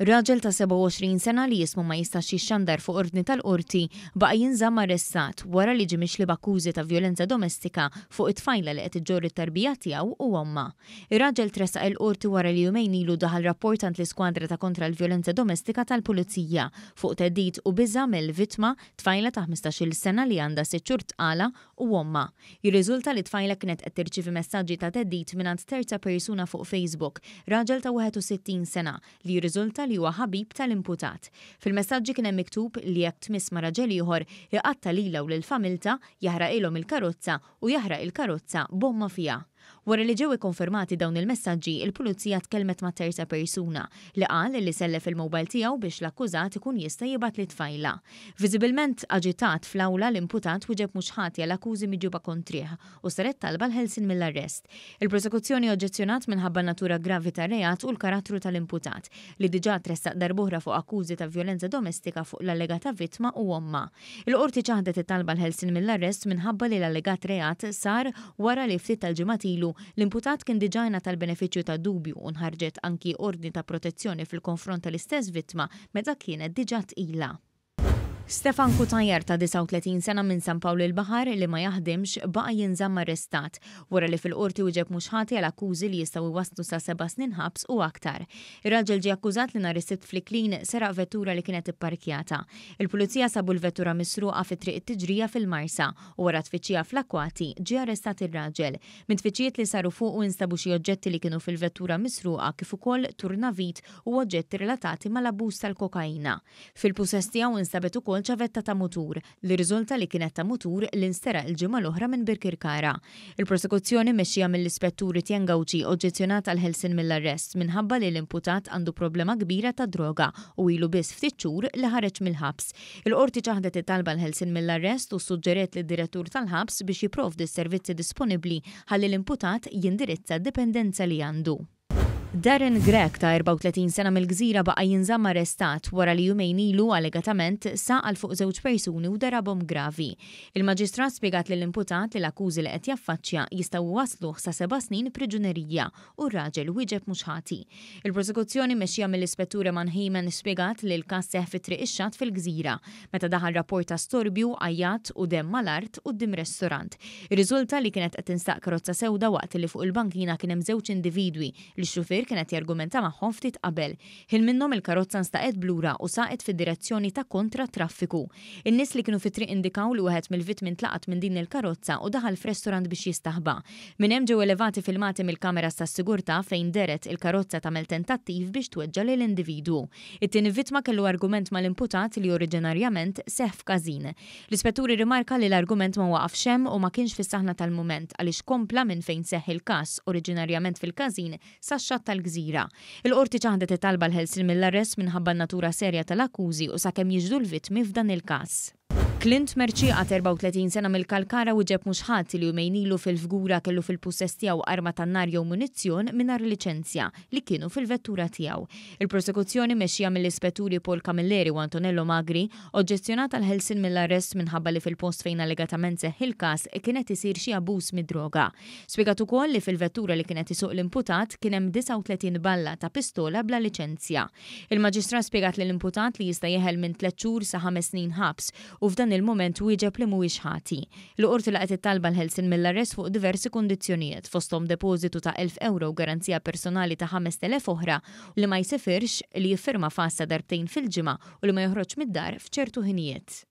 Raġel ta' 27 sena li jismu ma jistax xandar fuq ordni tal-qorti baqa jinżamm arrestat wara li ġimix li bakkużi ta' violenza domestika fuq it-tfajla li qed iġġorri t-tarbija tiegħu u omma. Ir-raġel tresaq il-qorti wara li jumejn ilu daħal rapportant l-iskwadra ta' kontra l-violenza domestika tal-pulizija fuq teddit u biża mill-vittma tfajla ta' 15-il sena li għandha xhur tqala u omma. Jirriżulta li tfajla kienet qed tirċivi messaġġi ta' teddit mingħand terza persuna fuq Facebook, raġel ta' 61 sena li jirriżulta l li huwa ħabib tal-imputat. Fil-messaġġi kien hemm miktub li jekk tmisma raġel ieħor iqatta lilha u lill-familta jaħraq ilhom il-karozza u jaħraq il-karozza bomma fija. Wara li ġew ikkonfermati dawn il-messaġġi, il-pulizija tkellmet ma' terza persuna li qal li sellef il mobile tiegħu biex l-akkużat ikun jista' jibgħat li tfajla. Viżibilment aġitat fl-awla l-imputat wieġeb mhux ħati l akkużi miġuba kontrih u saret talba l-ħelsin mill-arrest. Il-prosekuzzjoni oġġezzjonat minħabba natura gravi ta' reat u l-karattru tal-imputat li diġà tressaq darbuħra fuq akkużi ta' violenza domestika fuq l-allegata vittma u omma. Il-qorti ċaħdet it-talba l-ħelsin mill-arrest minħabba li l-allegat reat sar wara li ftit tal-ġimati ilu, l-imputat kien diġajna tal-beneficju ta' dubju unħarġet anki ordni ta' protezzjoni fil-konfront tal-istess vittma meta kienet diġat ila. Stefan Kutajer ta' 39 sena minn San Pawl il-Bahar li ma jaħdimx baqa jinżamm arrestat wara li fil-qorti wieġeb mhux ħati għal akkużi li jistgħu waslu sa' seba' snin ħabs u aktar. Ir-raġel ġie akkużat li nhar is fliklin sera vettura li kienet ipparkjata. Il-pulizija sabu l-vettura misruqa fi triq it-tiġrija fil-Marsa u wara tfittxija fl-akwati ġie arrestat ir-raġel. Minn tfittxijiet li saru fuq u instabu xi oġġetti li kienu fil-vettura misruqa kif ukoll turnavit u oġġetti relatati mal-abuż tal-kokaina. fil pusestija u instabet ukoll ukoll ċavetta ta' mutur li riżulta li kienet ta' mutur l instera l-ġimgħa l-oħra minn Birkirkara. Il-prosekuzzjoni mexxija mill-ispetturi Gawċi oġġezzjonat għal helsin mill-arrest minħabba li l-imputat għandu problema kbira ta' droga u ilu biss ftit xhur li ħareġ mill-ħabs. Il-qorti ċaħdet it-talba l helsin mill-arrest u suġġeret li direttur tal-ħabs biex jipprovdi s-servizzi disponibbli ħalli l-imputat jindirizza d-dipendenza li għandu. Darren Grek ta' 34 sena mill-gżira baqa' jinżamm arrestat wara li jumejn ilu allegatament saqal fuq żewġ persuni u darabhom gravi. Il-maġistrat spiegat li l-imputat li l-akkużi li qed jaffaċċja jistgħu wasluh sa seba' snin priġunerija u r-raġel wieġeb mhux ħati. Il-prosekuzzjoni mexxija mill-ispettura Manheimen spiegat li l-każ seħ fit-triq ix-xatt fil-gżira meta daħal rapport ta' storbju ajjat u dem mal-art u dim restorant. Ir-riżulta li kienet qed tinstaq karozza sewda waqt li fuq il-bankina kien hemm żewġ individwi li xufir kbir kienet jargumenta magħhom ftit qabel. Hil minnhom il-karozza nstaqet blura u saqet fid-direzzjoni ta' kontra traffiku. In-nies li kienu fit-triq indikaw li wieħed mill-vittmi tlaqat minn din il-karozza u daħal f'restorant biex jistaħba. Minn hemm ġew elevati filmati mill-kamera tas-sigurta fejn deret il-karozza tagħmel tentattiv biex tweġġa lil individwu. It-tieni vittma kellu argument mal-imputat li oriġinarjament seħf f'każin. L-ispetturi rimarka li l-argument ma waqaf xem u ma kienx fis-saħna tal-mument għaliex kompla minn fejn seħ il-każ oriġinarjament fil-każin sa tal-gżira. Il-qorti ċaħdet it-talba l-Helsin mill-arrest minħabba natura serja tal-akkużi u sakemm jiġdu l-vittmi f'dan il-każ. Clint għat 34 sena mill-Kalkara u ġeb muxħat li jumejnilu fil-fgura kellu fil-possess tiegħu arma tan-nar jew munizzjon mingħajr liċenzja li kienu fil-vettura tiegħu. Il-prosekuzzjoni mexxija mill-ispetturi Paul Camilleri u Antonello Magri oġġezzjonata l-ħelsin mill-arrest minħabba li fil-post fejn allegatament seħħ il-każ kienet isir xi abuż mid-droga. Spjegat ukoll li fil-vettura li kienet isuq l-imputat kien hemm 39 balla ta' pistola bla liċenzja. Il-maġistrat spjegat li l-imputat li jista' jeħel minn 3 xhur sa 5 snin ħabs u f'dan il-moment wieġeb li mhuwiex ħati. L-qorti laqgħet it-talba l-Helsin mill-arrest fuq diversi kundizzjonijiet fosthom depożitu ta' 1000 euro garanzija personali ta' 5000 oħra li ma jsifirx li jiffirma fassa darbtejn fil-ġimgħa u li ma joħroġ mid-dar f'ċertu ħinijiet.